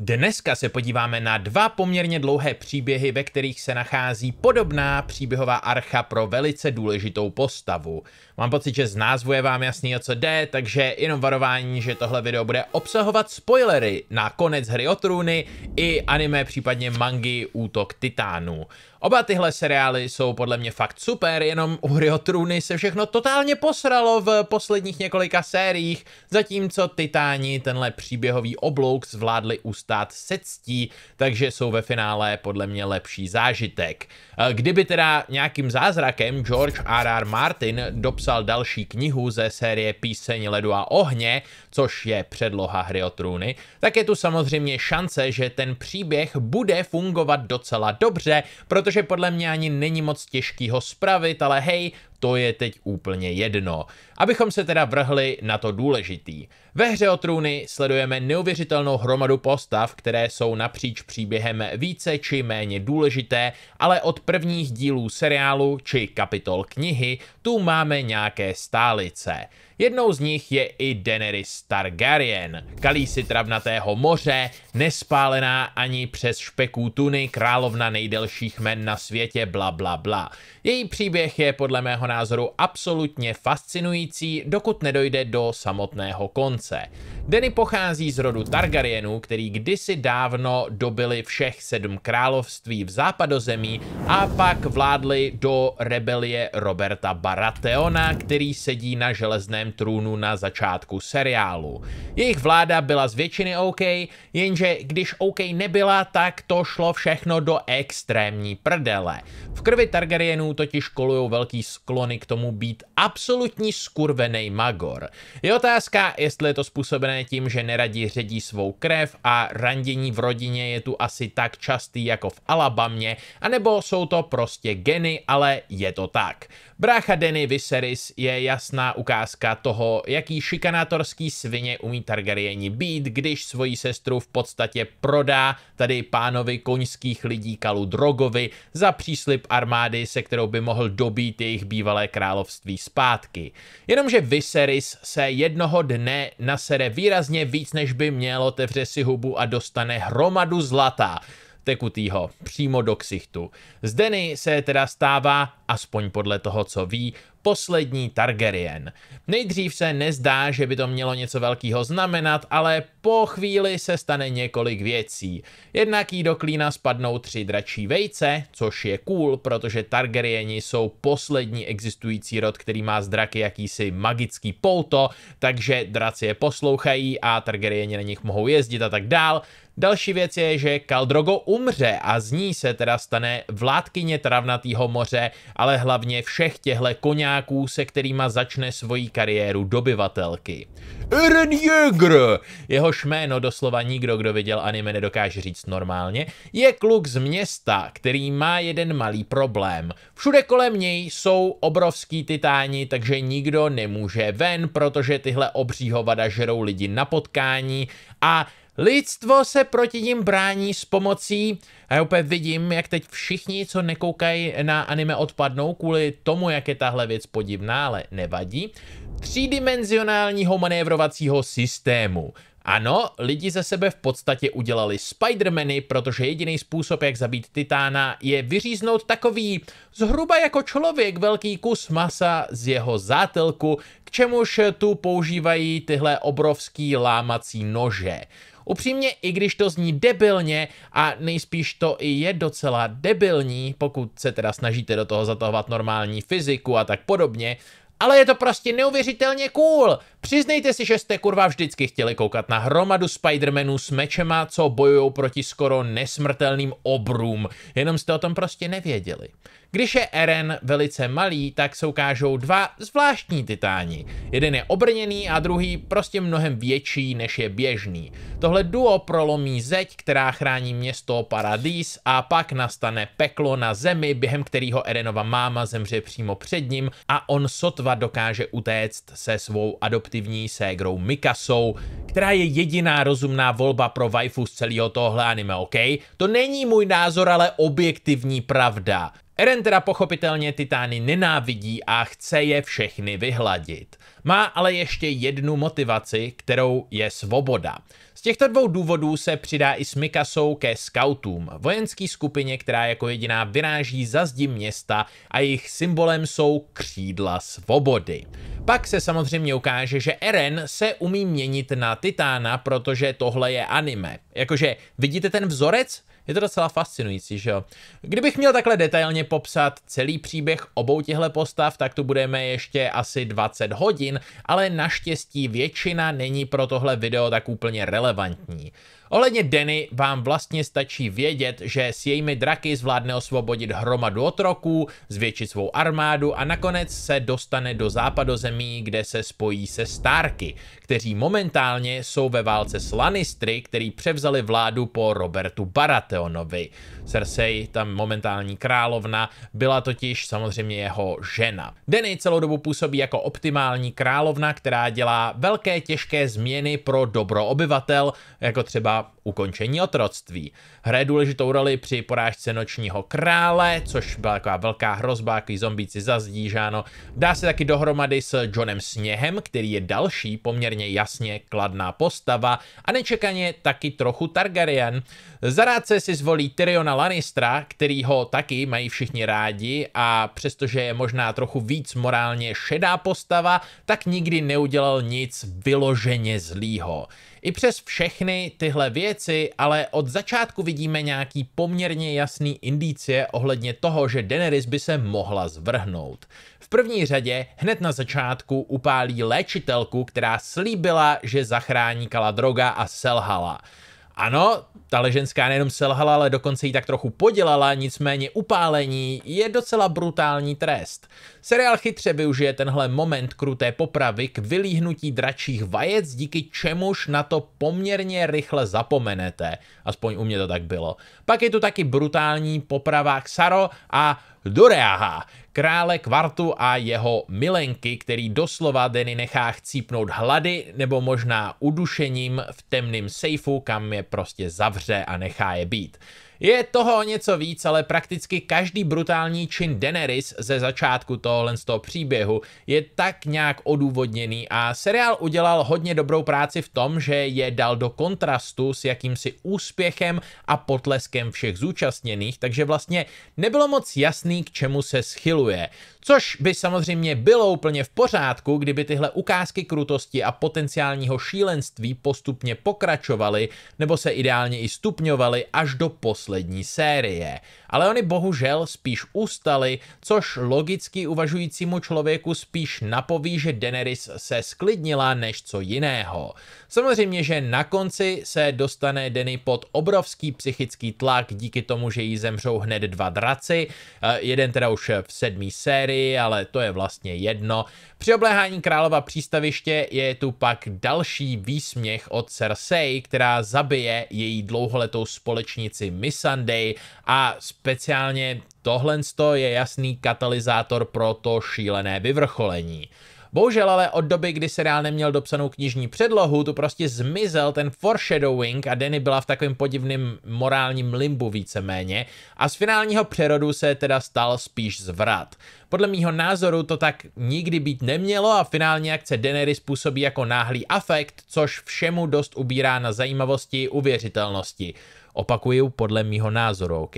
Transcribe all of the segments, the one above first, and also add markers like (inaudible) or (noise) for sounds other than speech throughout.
Dneska se podíváme na dva poměrně dlouhé příběhy, ve kterých se nachází podobná příběhová archa pro velice důležitou postavu. Mám pocit, že z názvu je vám jasný, o co jde, takže jenom varování, že tohle video bude obsahovat spoilery na konec hry o trůny i anime, případně mangy Útok titánů. Oba tyhle seriály jsou podle mě fakt super, jenom u Hry o trůny se všechno totálně posralo v posledních několika sériích, zatímco Titáni tenhle příběhový oblouk zvládli ustát se ctí, takže jsou ve finále podle mě lepší zážitek. Kdyby teda nějakým zázrakem George R.R. Martin dopsal další knihu ze série Píseň ledu a ohně, což je předloha Hry o trůny, tak je tu samozřejmě šance, že ten příběh bude fungovat docela dobře, protože protože podle mě ani není moc těžký ho spravit, ale hej, to je teď úplně jedno. Abychom se teda vrhli na to důležitý. Ve hře o trůny sledujeme neuvěřitelnou hromadu postav, které jsou napříč příběhem více či méně důležité, ale od prvních dílů seriálu či kapitol knihy tu máme nějaké stálice. Jednou z nich je i Daenerys Targaryen, kalísi travnatého moře, nespálená ani přes špeků tuny, královna nejdelších men na světě, bla bla bla. Její příběh je podle mého názoru absolutně fascinující, dokud nedojde do samotného konce. Denny pochází z rodu Targaryenů, který kdysi dávno dobili všech sedm království v západozemí a pak vládli do rebelie Roberta Baratheona, který sedí na železném trůnu na začátku seriálu. Jejich vláda byla z většiny OK, jenže když OK nebyla, tak to šlo všechno do extrémní prdele. V krvi Targaryenů totiž kolují velký sklo sklony k tomu být absolutní skurvený magor. Je otázka, jestli je to způsobené tím, že neradí ředí svou krev a randění v rodině je tu asi tak častý jako v Alabamě, anebo jsou to prostě geny, ale je to tak. Brácha Denny Viserys je jasná ukázka toho, jaký šikanátorský svině umí Targaryeni být, když svoji sestru v podstatě prodá tady pánovi koňských lidí Kalu Drogovi za příslip armády, se kterou by mohl dobít jejich bývalé království zpátky. Jenomže Viserys se jednoho dne nasere výrazně víc, než by měl, otevře si hubu a dostane hromadu zlata tekutýho přímo do ksichtu. Z Denny se teda stává aspoň podle toho, co ví, poslední Targaryen. Nejdřív se nezdá, že by to mělo něco velkého znamenat, ale po chvíli se stane několik věcí. Jednak jí do klína spadnou tři dračí vejce, což je cool, protože Targaryeni jsou poslední existující rod, který má z draky jakýsi magický pouto, takže draci je poslouchají a Targaryeni na nich mohou jezdit a tak dál. Další věc je, že Kaldrogo umře a z ní se teda stane vládkyně travnatého moře ale hlavně všech těhle koňáků, se kterými začne svoji kariéru dobyvatelky. Eren Jäger, jeho jméno doslova nikdo, kdo viděl anime, nedokáže říct normálně, je kluk z města, který má jeden malý problém. Všude kolem něj jsou obrovský titáni, takže nikdo nemůže ven, protože tyhle obřího vada žerou lidi na potkání a Lidstvo se proti ním brání s pomocí, a já opět vidím, jak teď všichni, co nekoukají na anime, odpadnou kvůli tomu, jak je tahle věc podivná, ale nevadí, třídimenzionálního manévrovacího systému. Ano, lidi ze sebe v podstatě udělali Spidermany, protože jediný způsob, jak zabít Titána, je vyříznout takový zhruba jako člověk velký kus masa z jeho zátelku, k čemuž tu používají tyhle obrovský lámací nože. Upřímně, i když to zní debilně a nejspíš to i je docela debilní, pokud se teda snažíte do toho zatahovat normální fyziku a tak podobně, ale je to prostě neuvěřitelně cool. Přiznejte si, že jste kurva vždycky chtěli koukat na hromadu Spidermanů s mečema, co bojují proti skoro nesmrtelným obrům, jenom jste o tom prostě nevěděli. Když je Eren velice malý, tak se ukážou dva zvláštní titáni. Jeden je obrněný a druhý prostě mnohem větší než je běžný. Tohle duo prolomí zeď, která chrání město Paradis a pak nastane peklo na zemi, během kterého Erenova máma zemře přímo před ním a on sotva dokáže utéct se svou adoptivní ségrou Mikasou, která je jediná rozumná volba pro waifu z celého tohle anime, OK? To není můj názor, ale objektivní pravda. Eren teda pochopitelně titány nenávidí a chce je všechny vyhladit. Má ale ještě jednu motivaci, kterou je svoboda. Z těchto dvou důvodů se přidá i s Mikasou ke scoutům, vojenský skupině, která jako jediná vyráží za zdi města a jejich symbolem jsou křídla svobody. Pak se samozřejmě ukáže, že Eren se umí měnit na Titána, protože tohle je anime. Jakože vidíte ten vzorec? Je to docela fascinující, že jo? Kdybych měl takhle detailně popsat celý příběh obou těchto postav, tak tu budeme ještě asi 20 hodin, ale naštěstí většina není pro tohle video tak úplně relevantní. Ohledně Denny vám vlastně stačí vědět, že s jejími draky zvládne osvobodit hromadu otroků, zvětšit svou armádu a nakonec se dostane do západozemí, kde se spojí se Starky, kteří momentálně jsou ve válce s Lannistry, který převzali vládu po Robertu Baratheonovi. Cersei, tam momentální královna, byla totiž samozřejmě jeho žena. Denny celou dobu působí jako optimální královna, která dělá velké těžké změny pro dobro obyvatel, jako třeba ukončení otroctví. Hraje důležitou roli při porážce nočního krále, což byla taková velká hrozba, jaký zombíci zazdí, Dá se taky dohromady s Johnem Sněhem, který je další poměrně jasně kladná postava a nečekaně taky trochu Targaryen. Zarádce si zvolí Tyriona Lannistra, který ho taky mají všichni rádi a přestože je možná trochu víc morálně šedá postava, tak nikdy neudělal nic vyloženě zlýho. I přes všechny tyhle věci, ale od začátku vidíme nějaký poměrně jasný indicie ohledně toho, že Daenerys by se mohla zvrhnout. V první řadě hned na začátku upálí léčitelku, která slíbila, že zachrání kala droga a selhala. Ano, ta leženská nejenom selhala, ale dokonce ji tak trochu podělala, nicméně upálení je docela brutální trest. Seriál chytře využije tenhle moment kruté popravy k vylíhnutí dračích vajec, díky čemuž na to poměrně rychle zapomenete. Aspoň u mě to tak bylo. Pak je tu taky brutální poprava Xaro a Doreaha, krále kvartu a jeho milenky, který doslova Denny nechá chcípnout hlady nebo možná udušením v temném sejfu, kam je prostě zavře a nechá je být. Je toho něco víc, ale prakticky každý brutální čin Daenerys ze začátku tohohle z toho příběhu je tak nějak odůvodněný a seriál udělal hodně dobrou práci v tom, že je dal do kontrastu s jakýmsi úspěchem a potleskem všech zúčastněných, takže vlastně nebylo moc jasný, k čemu se schyluje. Což by samozřejmě bylo úplně v pořádku, kdyby tyhle ukázky krutosti a potenciálního šílenství postupně pokračovaly nebo se ideálně i stupňovaly až do poslední série. Ale oni bohužel spíš ustaly, což logicky uvažujícímu člověku spíš napoví, že Daenerys se sklidnila než co jiného. Samozřejmě, že na konci se dostane Denny pod obrovský psychický tlak díky tomu, že jí zemřou hned dva draci, eh, jeden teda už v sedmý sérii, Anglii, ale to je vlastně jedno. Při obléhání králova přístaviště je tu pak další výsměch od Cersei, která zabije její dlouholetou společnici Missandei a speciálně tohle je jasný katalyzátor pro to šílené vyvrcholení. Bohužel ale od doby, kdy seriál neměl dopsanou knižní předlohu, tu prostě zmizel ten foreshadowing a Denny byla v takovém podivném morálním limbu víceméně a z finálního přerodu se teda stal spíš zvrat. Podle mýho názoru to tak nikdy být nemělo a finální akce Denery způsobí jako náhlý afekt, což všemu dost ubírá na zajímavosti uvěřitelnosti. Opakuju podle mýho názoru, OK?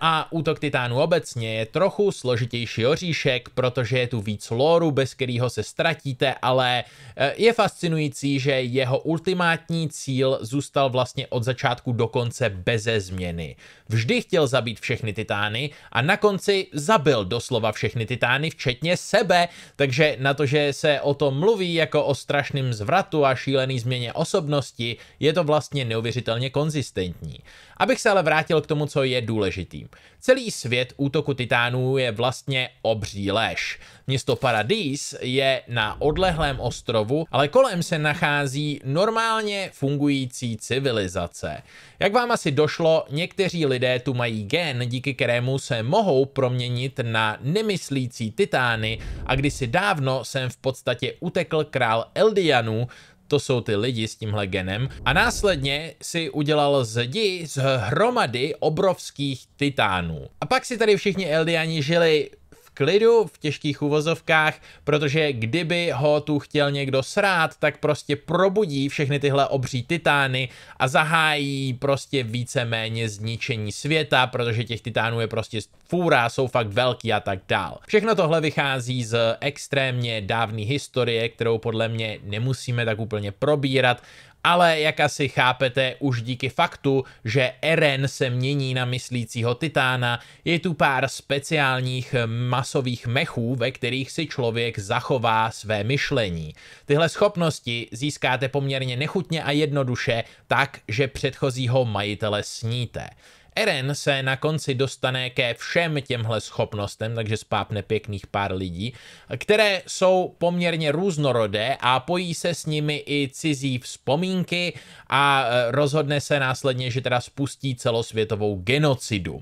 a útok titánů obecně je trochu složitější oříšek, protože je tu víc lóru, bez kterého se ztratíte, ale eh, je fascinující, že jeho ultimátní cíl zůstal vlastně od začátku do konce beze změny. Vždy chtěl zabít všechny titány a na konci zabil doslova všechny titány, včetně sebe, takže na to, že se o tom mluví jako o strašném zvratu a šílený změně osobnosti, je to vlastně neuvěřitelně konzistentní řešení. Abych se ale vrátil k tomu, co je důležitým. Celý svět útoku titánů je vlastně obří lež. Město Paradis je na odlehlém ostrovu, ale kolem se nachází normálně fungující civilizace. Jak vám asi došlo, někteří lidé tu mají gen, díky kterému se mohou proměnit na nemyslící titány a kdysi dávno jsem v podstatě utekl král Eldianů, to jsou ty lidi s tímhle genem. A následně si udělal zdi z hromady obrovských titánů. A pak si tady všichni Eldiani žili klidu, v těžkých uvozovkách, protože kdyby ho tu chtěl někdo srát, tak prostě probudí všechny tyhle obří titány a zahájí prostě víceméně zničení světa, protože těch titánů je prostě fůra, jsou fakt velký a tak dál. Všechno tohle vychází z extrémně dávné historie, kterou podle mě nemusíme tak úplně probírat, ale jak asi chápete už díky faktu, že Eren se mění na myslícího titána, je tu pár speciálních masových mechů, ve kterých si člověk zachová své myšlení. Tyhle schopnosti získáte poměrně nechutně a jednoduše tak, že předchozího majitele sníte. Eren se na konci dostane ke všem těmhle schopnostem, takže spápne pěkných pár lidí, které jsou poměrně různorodé a pojí se s nimi i cizí vzpomínky a e, rozhodne se následně, že teda spustí celosvětovou genocidu.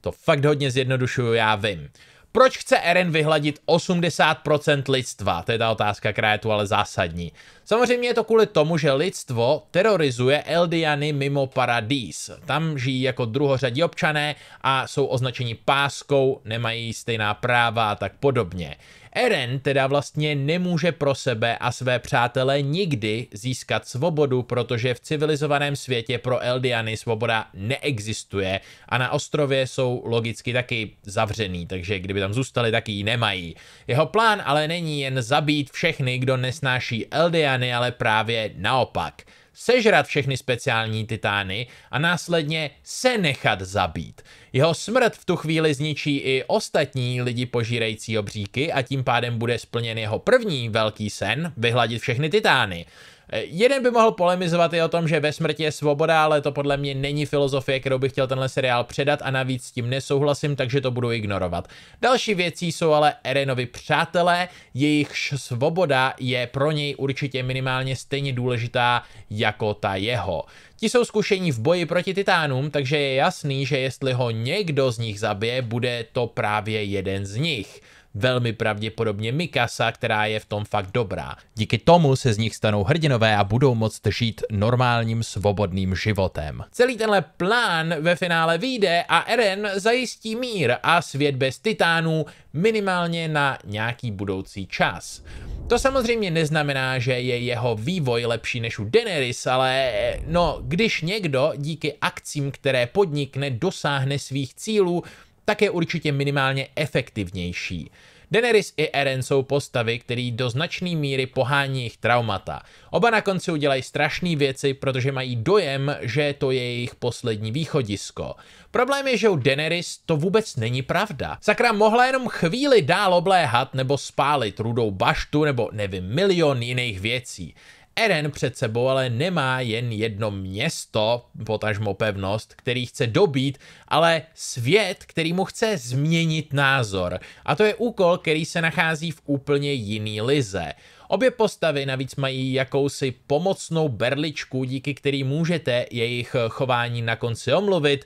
To fakt hodně zjednodušuju, já vím. Proč chce Eren vyhladit 80% lidstva? To je ta otázka, která je tu ale zásadní. Samozřejmě je to kvůli tomu, že lidstvo terorizuje Eldiany mimo paradís. Tam žijí jako druhořadí občané a jsou označeni páskou, nemají stejná práva a tak podobně. Eren teda vlastně nemůže pro sebe a své přátele nikdy získat svobodu, protože v civilizovaném světě pro Eldiany svoboda neexistuje a na ostrově jsou logicky taky zavřený, takže kdyby tam zůstali, tak ji nemají. Jeho plán ale není jen zabít všechny, kdo nesnáší Eldiany, ale právě naopak sežrat všechny speciální titány a následně se nechat zabít. Jeho smrt v tu chvíli zničí i ostatní lidi požírající obříky a tím pádem bude splněn jeho první velký sen vyhladit všechny titány. Eh, jeden by mohl polemizovat i o tom, že ve smrti je svoboda, ale to podle mě není filozofie, kterou bych chtěl tenhle seriál předat a navíc s tím nesouhlasím, takže to budu ignorovat. Další věcí jsou ale Erenovi přátelé, jejichž svoboda je pro něj určitě minimálně stejně důležitá jako ta jeho. Ti jsou zkušení v boji proti titánům, takže je jasný, že jestli ho někdo z nich zabije, bude to právě jeden z nich velmi pravděpodobně Mikasa, která je v tom fakt dobrá. Díky tomu se z nich stanou hrdinové a budou moct žít normálním svobodným životem. Celý tenhle plán ve finále vyjde a Eren zajistí mír a svět bez titánů minimálně na nějaký budoucí čas. To samozřejmě neznamená, že je jeho vývoj lepší než u Daenerys, ale no, když někdo díky akcím, které podnikne, dosáhne svých cílů, tak je určitě minimálně efektivnější. Daenerys i Eren jsou postavy, který do značné míry pohání jejich traumata. Oba na konci udělají strašné věci, protože mají dojem, že to je jejich poslední východisko. Problém je, že u Daenerys to vůbec není pravda. Sakra mohla jenom chvíli dál obléhat nebo spálit rudou baštu nebo nevím milion jiných věcí. Eren před sebou ale nemá jen jedno město, potažmo pevnost, který chce dobít, ale svět, který mu chce změnit názor. A to je úkol, který se nachází v úplně jiný lize. Obě postavy navíc mají jakousi pomocnou berličku, díky který můžete jejich chování na konci omluvit,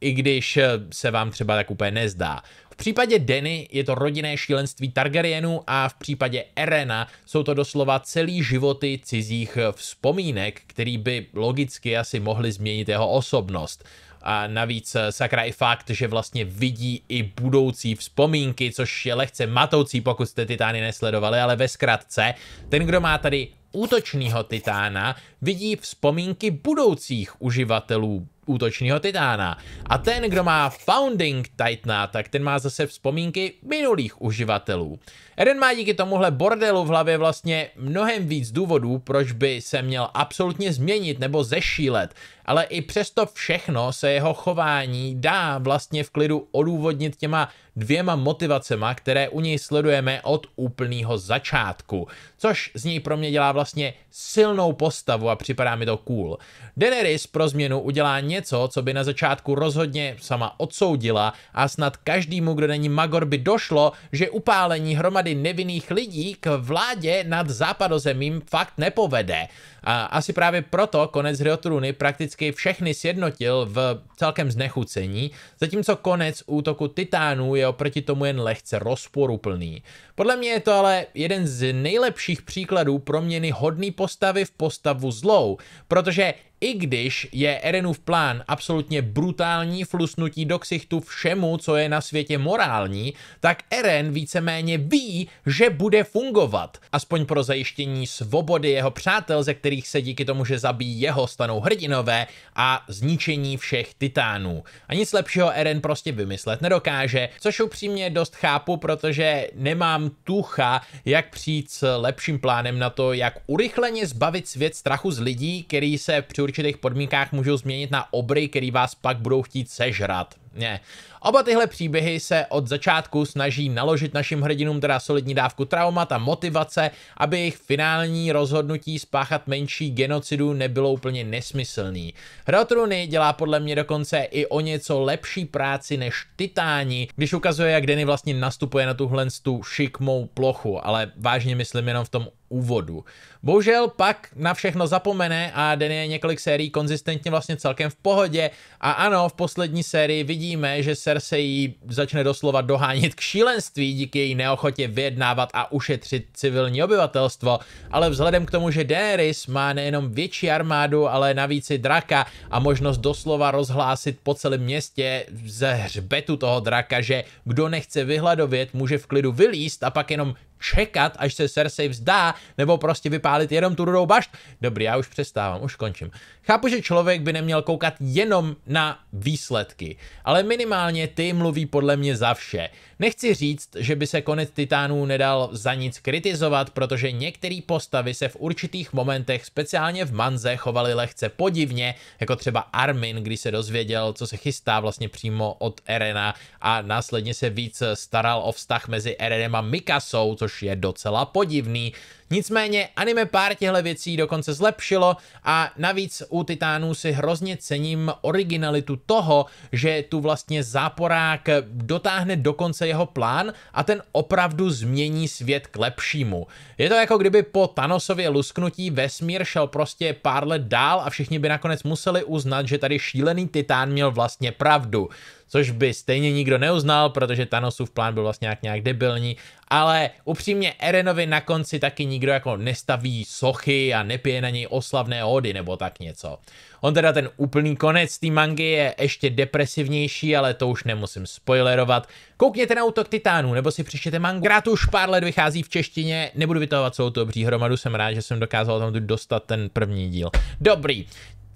i když se vám třeba tak úplně nezdá. V případě Dany je to rodinné šílenství Targaryenů a v případě Erena jsou to doslova celý životy cizích vzpomínek, který by logicky asi mohli změnit jeho osobnost. A navíc eh, sakra i fakt, že vlastně vidí i budoucí vzpomínky, což je lehce matoucí, pokud jste Titány nesledovali, ale ve zkratce, ten, kdo má tady útočního titána, vidí vzpomínky budoucích uživatelů útočního titána. A ten, kdo má Founding Titana, tak ten má zase vzpomínky minulých uživatelů. Eden má díky tomuhle bordelu v hlavě vlastně mnohem víc důvodů, proč by se měl absolutně změnit nebo zešílet, ale i přesto všechno se jeho chování dá vlastně v klidu odůvodnit těma dvěma motivacema, které u něj sledujeme od úplného začátku, což z něj pro mě dělá vlastně silnou postavu a připadá mi to cool. Daenerys pro změnu udělá něco, co by na začátku rozhodně sama odsoudila a snad každému, kdo není Magor, by došlo, že upálení hromady nevinných lidí k vládě nad západozemím fakt nepovede. A asi právě proto konec trůny prakticky všechny sjednotil v celkem znechucení, zatímco konec útoku Titánů je oproti tomu jen lehce rozporuplný. Podle mě je to ale jeden z nejlepších příkladů proměny hodný postavy v postavu zlou, protože i když je Erenův plán absolutně brutální flusnutí do ksichtu všemu, co je na světě morální, tak Eren víceméně ví, že bude fungovat. Aspoň pro zajištění svobody jeho přátel, ze kterých se díky tomu, že zabijí jeho, stanou hrdinové a zničení všech titánů. A nic lepšího Eren prostě vymyslet nedokáže, což upřímně dost chápu, protože nemám tucha, jak přijít s lepším plánem na to, jak urychleně zbavit svět strachu z lidí, který se při určitých podmínkách můžou změnit na obry, který vás pak budou chtít sežrat. Ne. Oba tyhle příběhy se od začátku snaží naložit našim hrdinům teda solidní dávku traumat a motivace, aby jejich finální rozhodnutí spáchat menší genocidu nebylo úplně nesmyslný. Hrotrony dělá podle mě dokonce i o něco lepší práci než Titáni, když ukazuje, jak Denny vlastně nastupuje na tuhle tu šikmou plochu, ale vážně myslím jenom v tom úvodu. Bohužel pak na všechno zapomene a den je několik sérií konzistentně vlastně celkem v pohodě a ano, v poslední sérii vidíme, že Cersei začne doslova dohánit k šílenství díky její neochotě vyjednávat a ušetřit civilní obyvatelstvo, ale vzhledem k tomu, že Daenerys má nejenom větší armádu, ale navíc i draka a možnost doslova rozhlásit po celém městě ze hřbetu toho draka, že kdo nechce vyhladovět, může v klidu vylíst a pak jenom čekat, až se Cersei vzdá, nebo prostě vypálit jenom tu rudou bašt. Dobrý, já už přestávám, už končím. Chápu, že člověk by neměl koukat jenom na výsledky, ale minimálně ty mluví podle mě za vše. Nechci říct, že by se konec Titánů nedal za nic kritizovat, protože některé postavy se v určitých momentech, speciálně v Manze, chovaly lehce podivně, jako třeba Armin, když se dozvěděl, co se chystá vlastně přímo od Erena a následně se víc staral o vztah mezi Erenem a Mikasou, což což je docela podivný. Nicméně anime pár těchto věcí dokonce zlepšilo a navíc u Titánů si hrozně cením originalitu toho, že tu vlastně záporák dotáhne dokonce jeho plán a ten opravdu změní svět k lepšímu. Je to jako kdyby po Thanosově lusknutí vesmír šel prostě pár let dál a všichni by nakonec museli uznat, že tady šílený titán měl vlastně pravdu. Což by stejně nikdo neuznal, protože Thanosův plán byl vlastně nějak, nějak debilní, ale upřímně Erenovi na konci taky nikdo jako nestaví sochy a nepije na něj oslavné hody nebo tak něco. On teda ten úplný konec té mangy je ještě depresivnější, ale to už nemusím spoilerovat. Koukněte na útok titánů nebo si přečtěte mangu. Krát už pár let vychází v češtině, nebudu vytahovat celou tu obří hromadu, jsem rád, že jsem dokázal tam dostat ten první díl. Dobrý,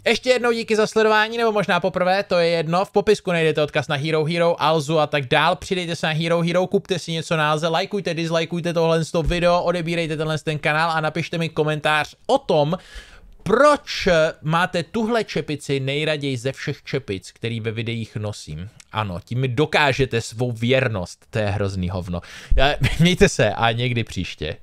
ještě jednou díky za sledování, nebo možná poprvé, to je jedno. V popisku najdete odkaz na Hero Hero, Alzu a tak dál. Přidejte se na Hero Hero, kupte si něco Alze, lajkujte, dislajkujte tohle to video, odebírejte tenhle ten kanál a napište mi komentář o tom, proč máte tuhle čepici nejraději ze všech čepic, který ve videích nosím? Ano, tím mi dokážete svou věrnost, to je hrozný hovno. (laughs) Mějte se a někdy příště.